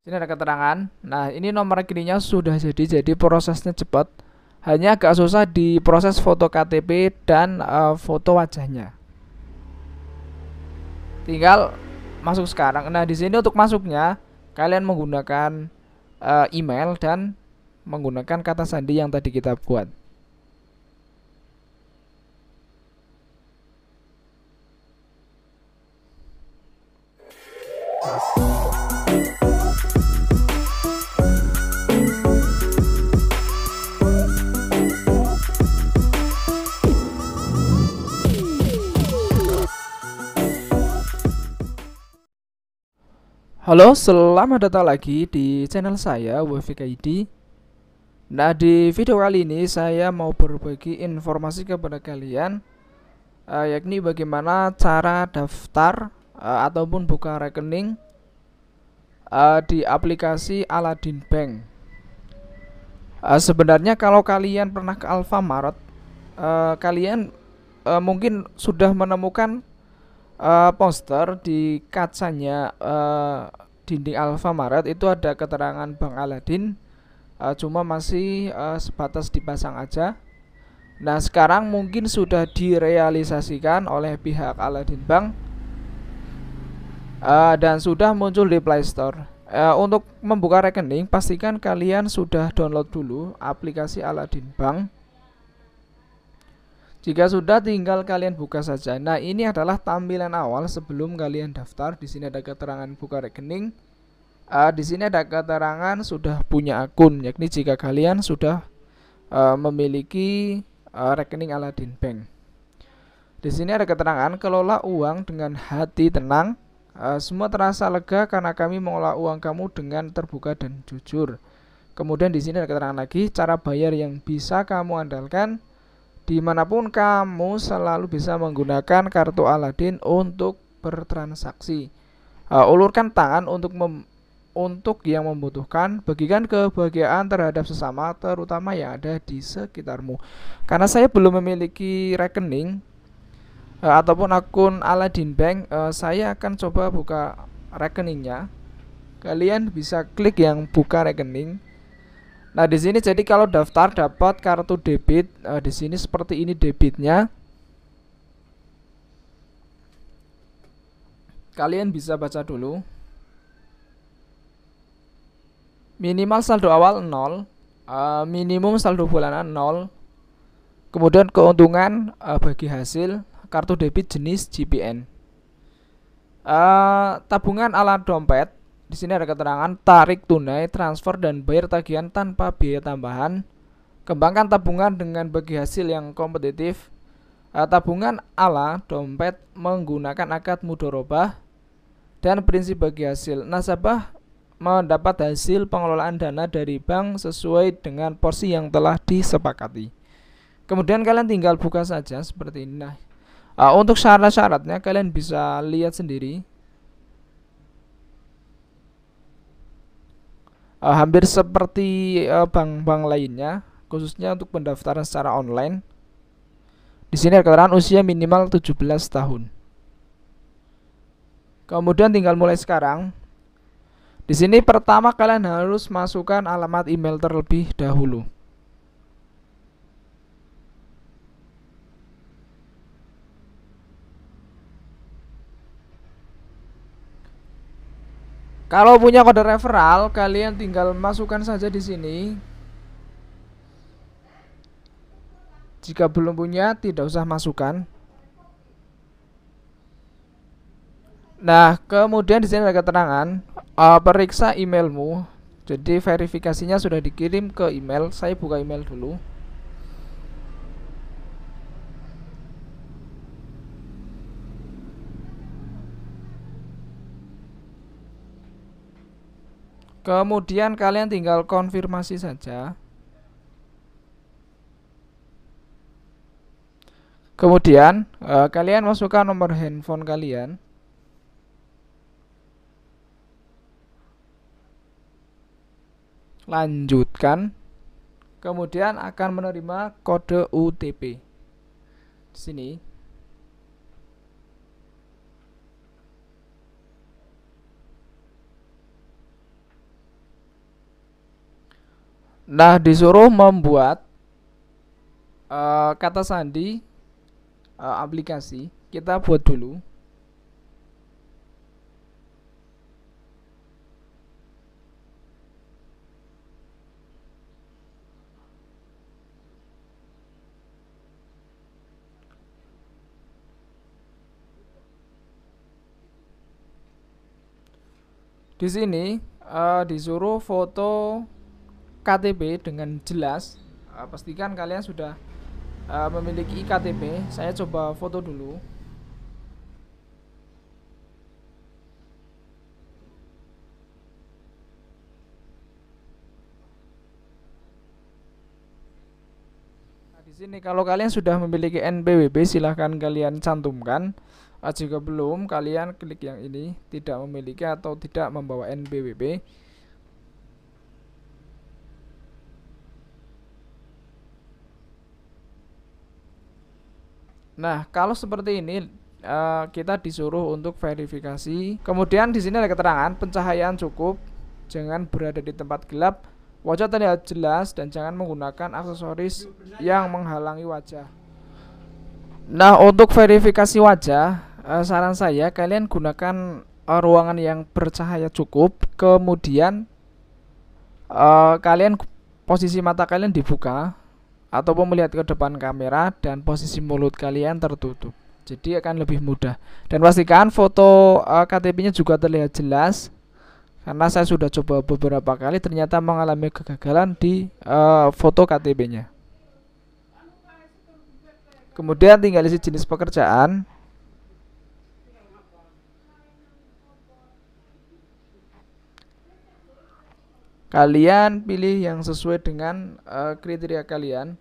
Sini ada keterangan. Nah, ini nomor rekeningnya sudah jadi, jadi prosesnya cepat. Hanya agak susah di proses foto KTP dan uh, foto wajahnya. Tinggal masuk sekarang. Nah, di sini untuk masuknya kalian menggunakan uh, email dan menggunakan kata sandi yang tadi kita buat. Thank you. Halo, selamat datang lagi di channel saya WVKID. Nah, di video kali ini saya mau berbagi informasi kepada kalian uh, yakni bagaimana cara daftar uh, ataupun buka rekening uh, di aplikasi Aladin Bank. Uh, sebenarnya kalau kalian pernah ke Alfamart, uh, kalian uh, mungkin sudah menemukan uh, poster di kacanya uh, eh, dinding Alfamaret itu ada keterangan Bang Aladin uh, cuma masih uh, sebatas dipasang aja. Nah, sekarang mungkin sudah direalisasikan oleh pihak Aladin Bank uh, dan sudah muncul di Play Store. Uh, untuk membuka rekening, pastikan kalian sudah download dulu aplikasi Aladin Bank jika sudah tinggal kalian buka saja. Nah, ini adalah tampilan awal sebelum kalian daftar. Di sini ada keterangan buka rekening. Uh, di sini ada keterangan sudah punya akun, yakni jika kalian sudah uh, memiliki uh, rekening Aladin Bank. Di sini ada keterangan kelola uang dengan hati tenang. Uh, semua terasa lega karena kami mengolah uang kamu dengan terbuka dan jujur. Kemudian di sini ada keterangan lagi cara bayar yang bisa kamu andalkan Dimanapun kamu selalu bisa menggunakan kartu Aladin untuk bertransaksi. Uh, ulurkan tangan untuk mem untuk yang membutuhkan, bagikan kebahagiaan terhadap sesama, terutama yang ada di sekitarmu. Karena saya belum memiliki rekening uh, ataupun akun Aladin Bank, uh, saya akan coba buka rekeningnya. Kalian bisa klik yang buka rekening Nah, di sini jadi kalau daftar dapat kartu debit, eh, di sini seperti ini debitnya. Kalian bisa baca dulu. Minimal saldo awal 0, uh, eh, minimum saldo bulanan 0. Kemudian keuntungan uh, bagi hasil kartu debit jenis GPN. tabungan alat dompet di sini ada keterangan tarik tunai, transfer dan bayar tagihan tanpa biaya tambahan. Kembangkan tabungan dengan bagi hasil yang kompetitif. Uh, tabungan ala dompet menggunakan akad mudorobah dan prinsip bagi hasil. Nasabah mendapat hasil pengelolaan dana dari bank sesuai dengan porsi yang telah disepakati. Kemudian kalian tinggal buka saja seperti ini. Nah, uh, untuk syarat-syaratnya kalian bisa lihat sendiri uh, hampir seperti eh, bank-bank uh, lainnya, khususnya untuk pendaftaran secara online. Di sini ada keterangan usia minimal 17 tahun. Kemudian tinggal mulai sekarang. Di sini pertama kalian harus masukkan alamat email terlebih dahulu. Kalau punya kode referral, kalian tinggal masukkan saja di sini. Jika belum punya, tidak usah masukkan. Nah, kemudian di sini ada keterangan, uh, periksa emailmu. Jadi verifikasinya sudah dikirim ke email. Saya buka email dulu. Kemudian kalian tinggal konfirmasi saja. Kemudian uh, kalian masukkan nomor handphone kalian. Lanjutkan. Kemudian akan menerima kode UTP. Di sini Nah, disuruh membuat uh, kata sandi uh, aplikasi. Kita buat dulu. di sini uh, disuruh foto KTP dengan jelas uh, pastikan kalian sudah uh, memiliki KTP saya coba foto dulu nah, di sini kalau kalian sudah memiliki NPWP silahkan kalian cantumkan uh, jika belum kalian klik yang ini tidak memiliki atau tidak membawa NPWP Nah, kalau seperti ini uh, kita disuruh untuk verifikasi. Kemudian di sini ada keterangan pencahayaan cukup, jangan berada di tempat gelap, wajah terlihat jelas dan jangan menggunakan aksesoris yang menghalangi wajah. Nah, untuk verifikasi wajah, uh, saran saya kalian gunakan uh, ruangan yang bercahaya cukup, kemudian uh, kalian posisi mata kalian dibuka ataupun melihat ke depan kamera dan posisi mulut kalian tertutup. Jadi akan lebih mudah. Dan pastikan foto uh, eh, KTP-nya juga terlihat jelas. Karena saya sudah coba beberapa kali ternyata mengalami kegagalan di uh, foto KTP-nya. Kemudian tinggal isi jenis pekerjaan. Kalian pilih yang sesuai dengan uh, kriteria kalian.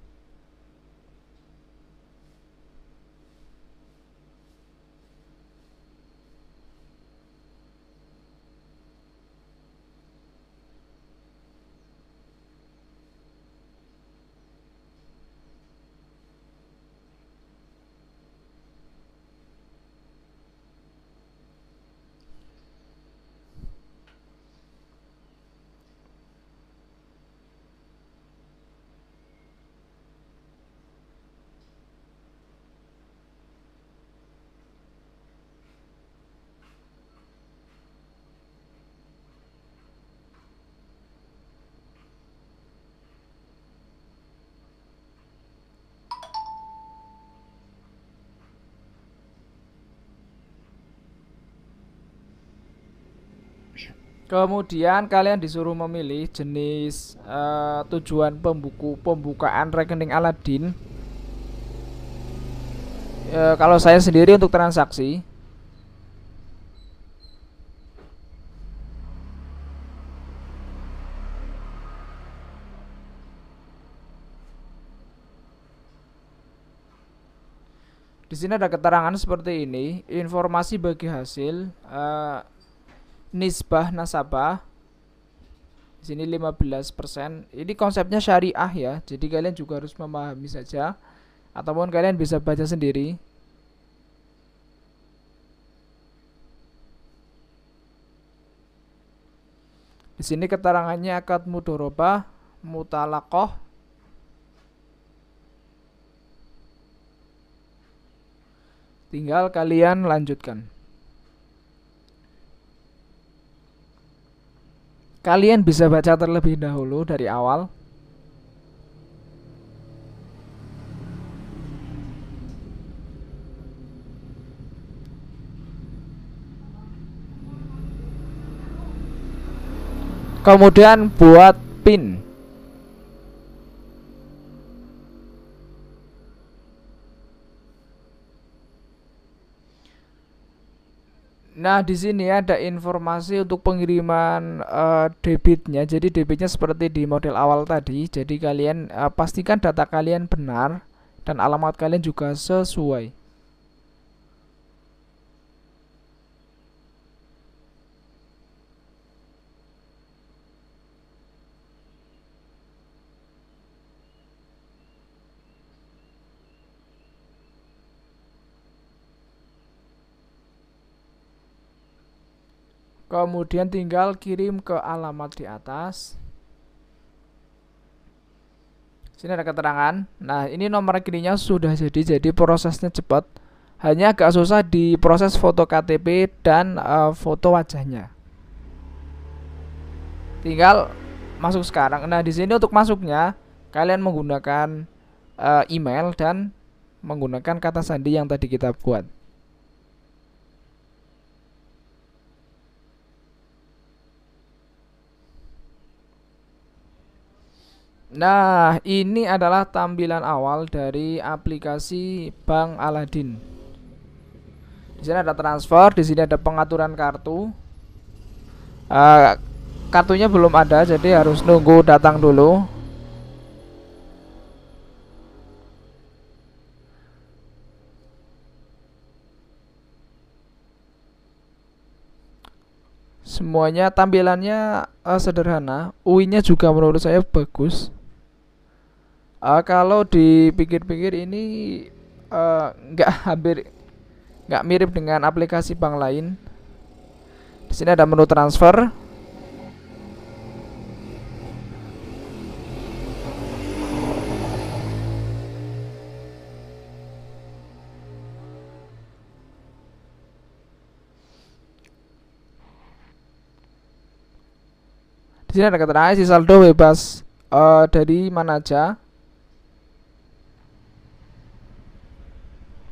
Kemudian kalian disuruh memilih jenis uh, tujuan pembuku pembukaan rekening Aladin. Uh, eh, kalau saya sendiri untuk transaksi. Di sini ada keterangan seperti ini, informasi bagi hasil. Eh, nisbah nasabah di sini 15%. Ini konsepnya syariah ya. Jadi kalian juga harus memahami saja ataupun kalian bisa baca sendiri. Di sini keterangannya akad mudoroba, mutalakoh, tinggal kalian lanjutkan. Kalian bisa baca terlebih dahulu dari awal. Kemudian buat Nah, di sini ada informasi untuk pengiriman uh, debitnya. Jadi debitnya seperti di model awal tadi. Jadi kalian uh, pastikan data kalian benar dan alamat kalian juga sesuai. Kemudian tinggal kirim ke alamat di atas. Sini ada keterangan. Nah, ini nomor rekeningnya sudah jadi, jadi prosesnya cepat. Hanya agak susah di proses foto KTP dan e, foto wajahnya. Tinggal masuk sekarang. Nah, di sini untuk masuknya kalian menggunakan e, email dan menggunakan kata sandi yang tadi kita buat. Nah, ini adalah tampilan awal dari aplikasi Bank Aladin. Di sini ada transfer, di sini ada pengaturan kartu. Uh, kartunya belum ada, jadi harus nunggu datang dulu. Semuanya tampilannya uh, sederhana, UI-nya juga menurut saya bagus uh, kalau dipikir-pikir ini eh, nggak uh, hampir nggak mirip dengan aplikasi bank lain. Di sini ada menu transfer. Di sini ada keterangan isi saldo bebas uh, dari mana aja.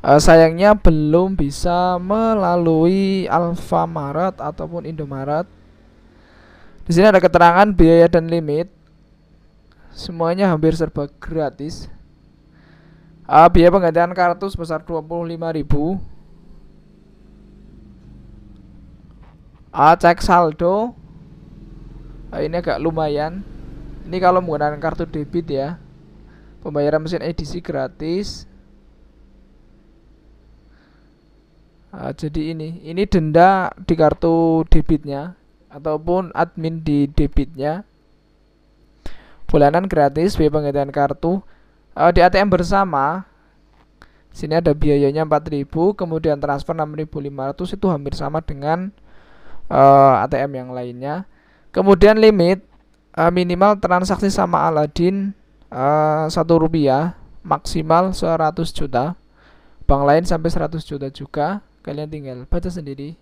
uh, sayangnya belum bisa melalui Alfamaret ataupun Indomaret. Di sini ada keterangan biaya dan limit. Semuanya hampir serba gratis. Uh, biaya penggantian kartu sebesar 25.000. Uh, eh, cek saldo. Uh, ini agak lumayan. Ini kalau menggunakan kartu debit ya. Pembayaran mesin edisi gratis. uh, jadi ini ini denda di kartu debitnya ataupun admin di debitnya bulanan gratis biaya penggantian kartu uh, di ATM bersama sini ada biayanya 4000 kemudian transfer 6500 itu hampir sama dengan uh, ah, ATM yang lainnya kemudian limit uh, minimal transaksi sama Aladin satu uh, rupiah maksimal 100 juta bank lain sampai 100 juta juga kalian tinggal baca sendiri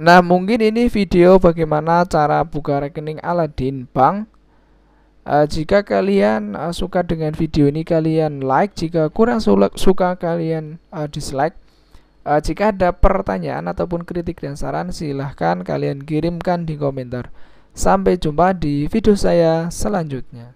Nah mungkin ini video bagaimana cara buka rekening Aladin Bank uh, eh, Jika kalian uh, suka dengan video ini kalian like Jika kurang suka kalian uh, dislike uh, Jika ada pertanyaan ataupun kritik dan saran silahkan kalian kirimkan di komentar Sampai jumpa di video saya selanjutnya